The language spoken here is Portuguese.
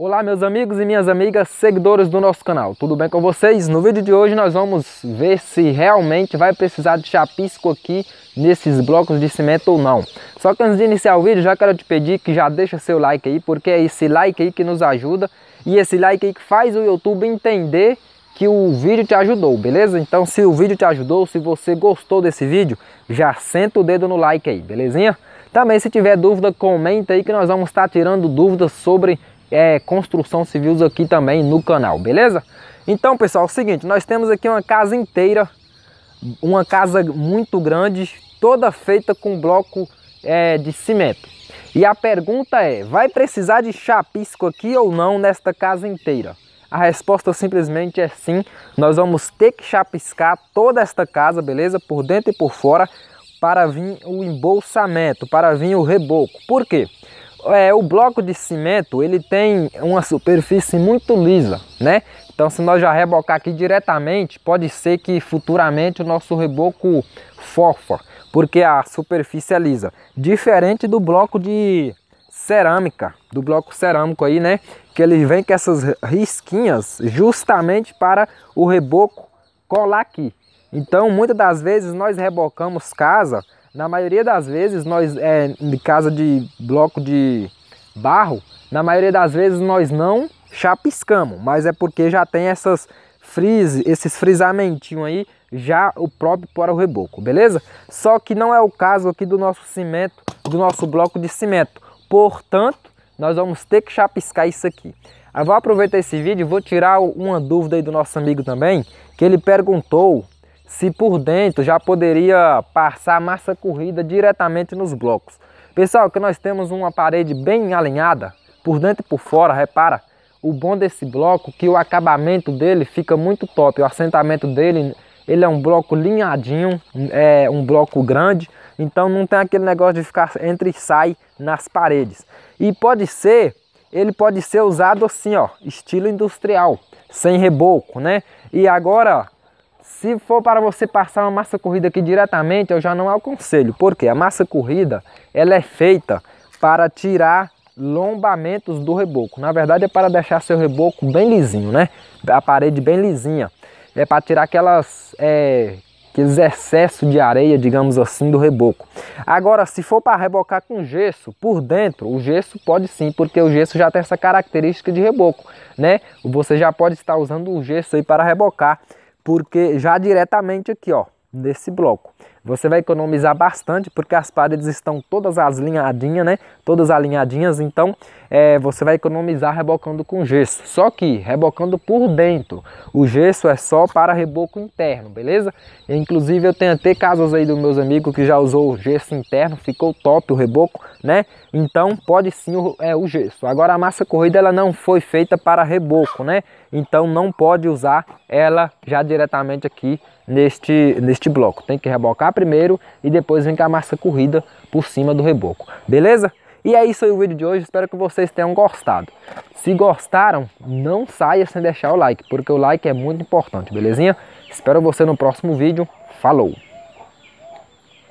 Olá meus amigos e minhas amigas, seguidores do nosso canal, tudo bem com vocês? No vídeo de hoje nós vamos ver se realmente vai precisar de chapisco aqui nesses blocos de cimento ou não. Só que antes de iniciar o vídeo já quero te pedir que já deixa seu like aí, porque é esse like aí que nos ajuda e esse like aí que faz o YouTube entender que o vídeo te ajudou, beleza? Então se o vídeo te ajudou, se você gostou desse vídeo, já senta o dedo no like aí, belezinha? Também se tiver dúvida, comenta aí que nós vamos estar tirando dúvidas sobre é, construção civil aqui também no canal, beleza? Então, pessoal, é o seguinte, nós temos aqui uma casa inteira, uma casa muito grande, toda feita com bloco é, de cimento. E a pergunta é, vai precisar de chapisco aqui ou não nesta casa inteira? A resposta simplesmente é sim, nós vamos ter que chapiscar toda esta casa, beleza? Por dentro e por fora, para vir o embolsamento, para vir o reboco. Por quê? é, o bloco de cimento ele tem uma superfície muito lisa, né? Então se nós já rebocar aqui diretamente, pode ser que futuramente o nosso reboco fofa, porque a superfície é lisa. Diferente do bloco de cerâmica, do bloco cerâmico aí, né? Que ele vem com essas risquinhas justamente para o reboco colar aqui. Então muitas das vezes nós rebocamos casa na maioria das vezes, nós, é, de casa de bloco de barro, na maioria das vezes nós não chapiscamos, mas é porque já tem essas frise, esses frisamentinho aí, já o próprio para o reboco, beleza? Só que não é o caso aqui do nosso cimento, do nosso bloco de cimento. Portanto, nós vamos ter que chapiscar isso aqui. Eu vou aproveitar esse vídeo e vou tirar uma dúvida aí do nosso amigo também, que ele perguntou se por dentro já poderia passar massa corrida diretamente nos blocos. Pessoal, que nós temos uma parede bem alinhada, por dentro e por fora, repara, o bom desse bloco é que o acabamento dele fica muito top, o assentamento dele ele é um bloco linhadinho, é um bloco grande, então não tem aquele negócio de ficar entre e sai nas paredes. E pode ser, ele pode ser usado assim, ó, estilo industrial, sem reboco, né? E agora se for para você passar uma massa corrida aqui diretamente, eu já não aconselho, porque a massa corrida ela é feita para tirar lombamentos do reboco. Na verdade é para deixar seu reboco bem lisinho, né? A parede bem lisinha. É para tirar aquelas, é, aqueles excessos de areia, digamos assim, do reboco. Agora, se for para rebocar com gesso por dentro, o gesso pode sim, porque o gesso já tem essa característica de reboco, né? Você já pode estar usando o gesso aí para rebocar porque já diretamente aqui, ó, nesse bloco. Você vai economizar bastante porque as paredes estão todas alinhadinhas, né? Todas alinhadinhas, então é, você vai economizar rebocando com gesso. Só que rebocando por dentro. O gesso é só para reboco interno, beleza? Inclusive eu tenho até casos aí dos meus amigos que já usou gesso interno, ficou top o reboco, né? Então pode sim o, é, o gesso. Agora a massa corrida ela não foi feita para reboco, né? Então não pode usar ela já diretamente aqui neste, neste bloco. Tem que rebocar primeiro e depois vem com a massa corrida por cima do reboco, beleza? E é isso aí o vídeo de hoje, espero que vocês tenham gostado. Se gostaram, não saia sem deixar o like, porque o like é muito importante, belezinha? Espero você no próximo vídeo, falou!